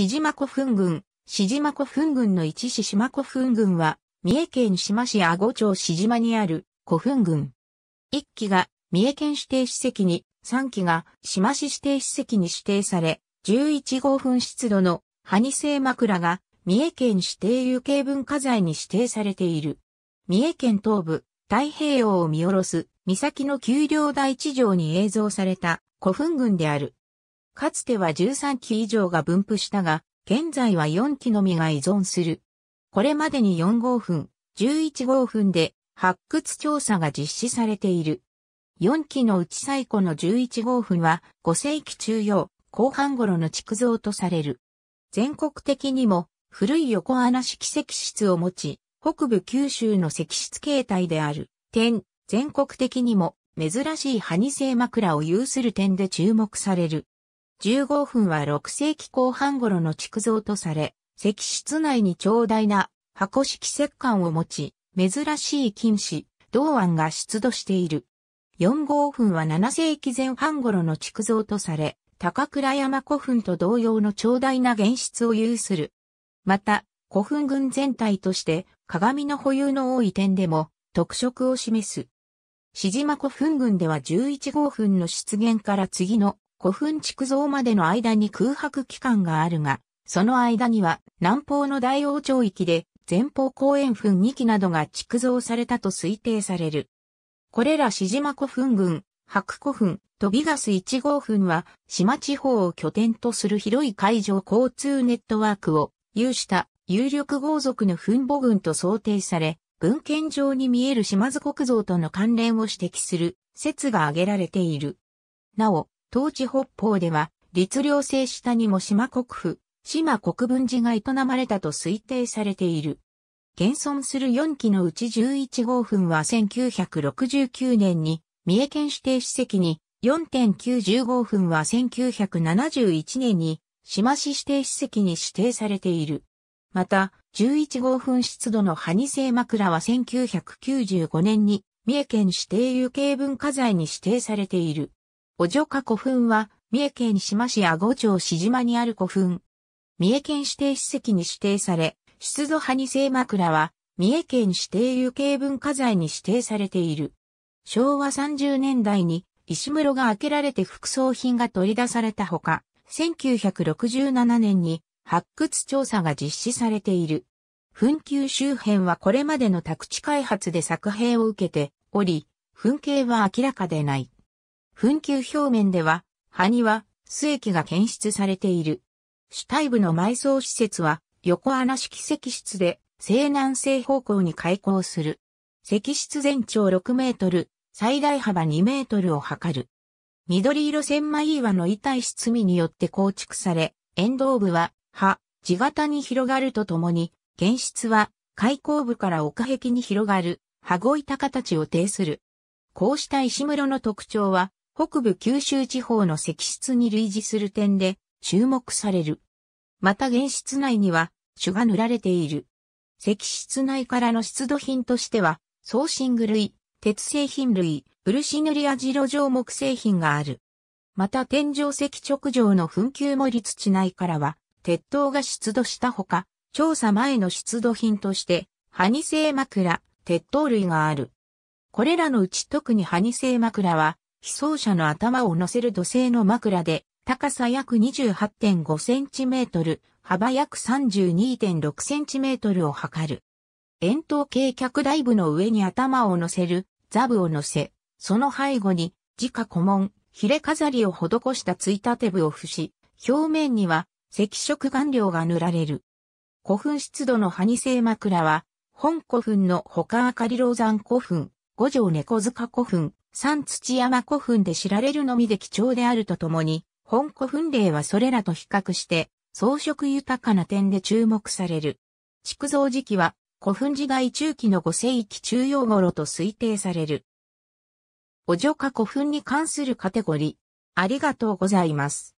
シジマ古墳群、シジマ古墳群の一市島古墳群は、三重県志摩市阿後町志島にある古墳群。一基が三重県指定史跡に、三基が志摩市指定史跡に指定され、11号墳出土のセ製枕が三重県指定有形文化財に指定されている。三重県東部、太平洋を見下ろす岬の丘陵第地上に映像された古墳群である。かつては13機以上が分布したが、現在は4機のみが依存する。これまでに4号分、11号分で発掘調査が実施されている。4機のうち最古の11号墳は5世紀中央後半頃の築造とされる。全国的にも古い横穴式石室を持ち、北部九州の石室形態である点、全国的にも珍しい葉に製枕を有する点で注目される。15分は6世紀後半頃の築造とされ、石室内に長大な箱式石棺を持ち、珍しい金子、銅腕が出土している。4号墳は7世紀前半頃の築造とされ、高倉山古墳と同様の長大な現質を有する。また、古墳群全体として鏡の保有の多い点でも特色を示す。志島古墳群では11号墳の出現から次の古墳築造までの間に空白期間があるが、その間には南方の大王朝域で前方公園墳2基などが築造されたと推定される。これら志島古墳群、白古墳、とビガス1号墳は、島地方を拠点とする広い海上交通ネットワークを有した有力豪族の墳母群と想定され、文献上に見える島津国造との関連を指摘する説が挙げられている。なお、当地北方では、律令制下にも島国府、島国分寺が営まれたと推定されている。現存する4基のうち11号墳は1969年に三重県指定史跡に、4 9 1号墳は1971年に島市指定史跡に指定されている。また、11号墳湿度の埴製枕は1995年に三重県指定有形文化財に指定されている。おじょか古墳は、三重県島市阿五町志島にある古墳。三重県指定史跡に指定され、出土派二世枕は、三重県指定有形文化財に指定されている。昭和30年代に、石室が開けられて副葬品が取り出されたほか、1967年に発掘調査が実施されている。墳丘周辺はこれまでの宅地開発で作兵を受けており、墳形は明らかでない。墳丘表面では、葉には、水液が検出されている。主体部の埋葬施設は、横穴式石室で、西南西方向に開口する。石室全長6メートル、最大幅2メートルを測る。緑色千枚岩の板石積みによって構築され、沿道部は、葉、地形に広がるとともに、検出は、開口部から丘壁に広がる、羽子板形を呈する。こうした石室の特徴は、北部九州地方の石室に類似する点で注目される。また原室内には種が塗られている。石室内からの出土品としては、送信具類、鉄製品類、漆塗りやジロ状木製品がある。また天井石直上の紛糾森土内からは、鉄塔が出土したほか、調査前の出土品として、ハニ製枕、鉄塔類がある。これらのうち特にハニ製枕は、被走者の頭を乗せる土星の枕で、高さ約28.5センチメートル、幅約32.6センチメートルを測る。円筒形脚台部の上に頭を乗せる、座部を乗せ、その背後に、自家古門、ヒレ飾りを施したついたて部を付し、表面には、赤色顔料が塗られる。古墳湿度の埴製枕は、本古墳の他あかり老山古墳、五条猫塚古墳、三土山古墳で知られるのみで貴重であるとともに、本古墳例はそれらと比較して、装飾豊かな点で注目される。築造時期は、古墳時代中期の5世紀中央頃と推定される。お女化古墳に関するカテゴリー。ありがとうございます。